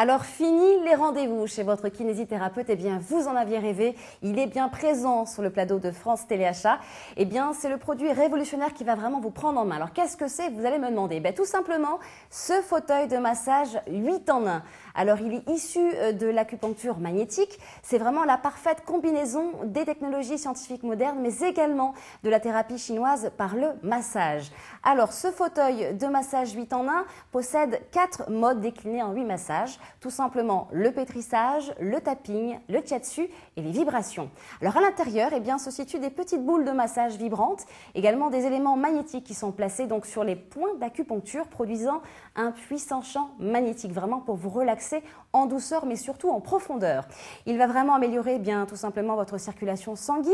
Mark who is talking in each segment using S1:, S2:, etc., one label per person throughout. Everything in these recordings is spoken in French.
S1: Alors fini les rendez-vous chez votre kinésithérapeute, eh bien vous en aviez rêvé, il est bien présent sur le plateau de France Téléachat. Eh bien c'est le produit révolutionnaire qui va vraiment vous prendre en main. Alors qu'est-ce que c'est Vous allez me demander. Ben, tout simplement ce fauteuil de massage 8 en 1. Alors il est issu euh, de l'acupuncture magnétique, c'est vraiment la parfaite combinaison des technologies scientifiques modernes mais également de la thérapie chinoise par le massage. Alors ce fauteuil de massage 8 en 1 possède 4 modes déclinés en 8 massages. Tout simplement le pétrissage, le tapping, le chiatsu et les vibrations. Alors à l'intérieur, eh bien, se situent des petites boules de massage vibrantes, également des éléments magnétiques qui sont placés donc sur les points d'acupuncture produisant un puissant champ magnétique vraiment pour vous relaxer en douceur mais surtout en profondeur. Il va vraiment améliorer eh bien tout simplement votre circulation sanguine,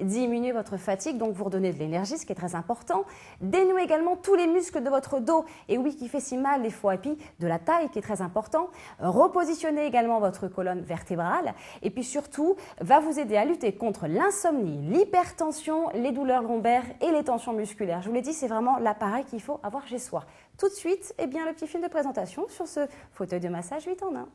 S1: diminuer votre fatigue donc vous redonner de l'énergie ce qui est très important, dénouer également tous les muscles de votre dos et oui qui fait si mal des fois et puis de la taille qui est très important repositionner également votre colonne vertébrale et puis surtout va vous aider à lutter contre l'insomnie, l'hypertension, les douleurs lombaires et les tensions musculaires. Je vous l'ai dit, c'est vraiment l'appareil qu'il faut avoir chez soi. Tout de suite, eh bien, le petit film de présentation sur ce fauteuil de massage 8 en 1.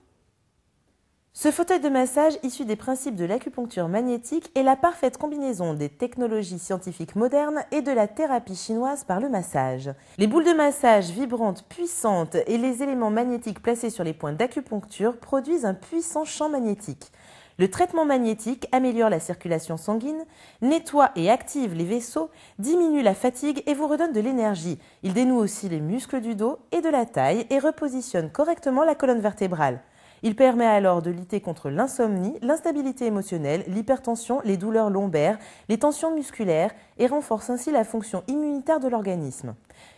S2: Ce fauteuil de massage issu des principes de l'acupuncture magnétique est la parfaite combinaison des technologies scientifiques modernes et de la thérapie chinoise par le massage. Les boules de massage vibrantes puissantes et les éléments magnétiques placés sur les points d'acupuncture produisent un puissant champ magnétique. Le traitement magnétique améliore la circulation sanguine, nettoie et active les vaisseaux, diminue la fatigue et vous redonne de l'énergie. Il dénoue aussi les muscles du dos et de la taille et repositionne correctement la colonne vertébrale. Il permet alors de lutter contre l'insomnie, l'instabilité émotionnelle, l'hypertension, les douleurs lombaires, les tensions musculaires et renforce ainsi la fonction immunitaire de l'organisme.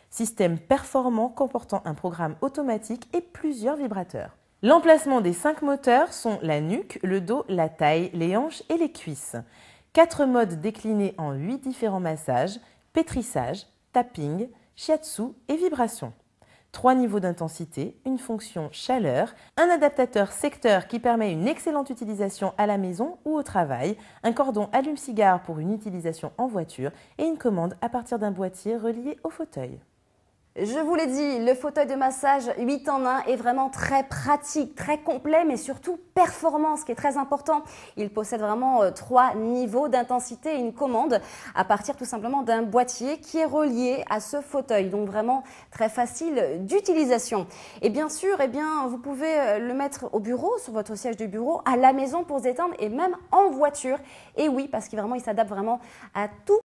S2: Système performant comportant un programme automatique et plusieurs vibrateurs. L'emplacement des cinq moteurs sont la nuque, le dos, la taille, les hanches et les cuisses. Quatre modes déclinés en huit différents massages, pétrissage, tapping, shiatsu et vibration trois niveaux d'intensité, une fonction chaleur, un adaptateur secteur qui permet une excellente utilisation à la maison ou au travail, un cordon allume-cigare pour une utilisation en voiture et une commande à partir d'un boîtier relié au fauteuil. Je vous l'ai dit, le fauteuil de massage 8 en 1 est vraiment très
S1: pratique, très complet, mais surtout performance, qui est très important. Il possède vraiment euh, trois niveaux d'intensité et une commande à partir tout simplement d'un boîtier qui est relié à ce fauteuil. Donc vraiment très facile d'utilisation. Et bien sûr, eh bien, vous pouvez euh, le mettre au bureau, sur votre siège de bureau, à la maison pour se détendre et même en voiture. Et oui, parce qu'il il s'adapte vraiment à tout